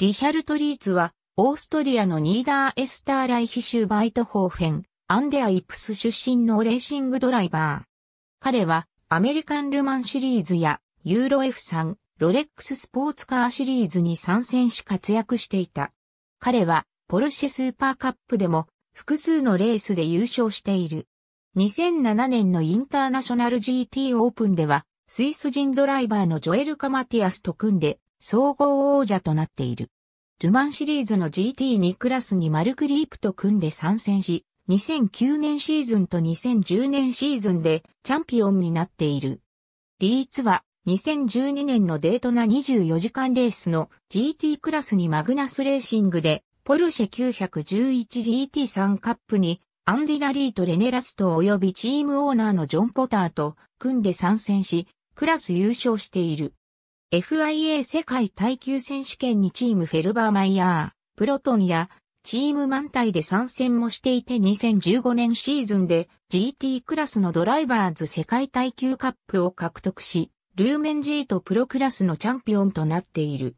リヒャルト・リーツは、オーストリアのニーダーエスターライヒ州バイトホーフェン、アンデア・イプス出身のレーシングドライバー。彼は、アメリカン・ルマンシリーズや、ユーロ F3、ロレックススポーツカーシリーズに参戦し活躍していた。彼は、ポルシェスーパーカップでも、複数のレースで優勝している。2007年のインターナショナル GT オープンでは、スイス人ドライバーのジョエル・カマティアスと組んで、総合王者となっている。ルマンシリーズの GT2 クラスにマルクリープと組んで参戦し、2009年シーズンと2010年シーズンでチャンピオンになっている。リーツは2012年のデートナ24時間レースの GT クラスにマグナスレーシングでポルシェ 911GT3 カップにアンディ・ラリーとレネラスト及びチームオーナーのジョン・ポターと組んで参戦し、クラス優勝している。FIA 世界耐久選手権にチームフェルバーマイヤー、プロトンやチーム満体で参戦もしていて2015年シーズンで GT クラスのドライバーズ世界耐久カップを獲得し、ルーメン G とプロクラスのチャンピオンとなっている。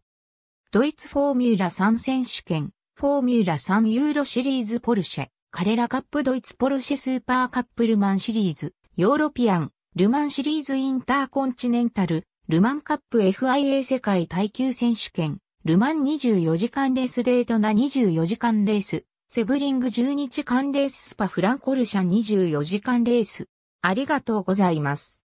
ドイツフォーミュラ3選手権、フォーミュラ3ユーロシリーズポルシェ、カレラカップドイツポルシェスーパーカップルマンシリーズ、ヨーロピアン、ルマンシリーズインターコンチネンタル、ルマンカップ FIA 世界耐久選手権、ルマン24時間レースデートナ24時間レース、セブリング12時間レーススパフランコルシャン24時間レース。ありがとうございます。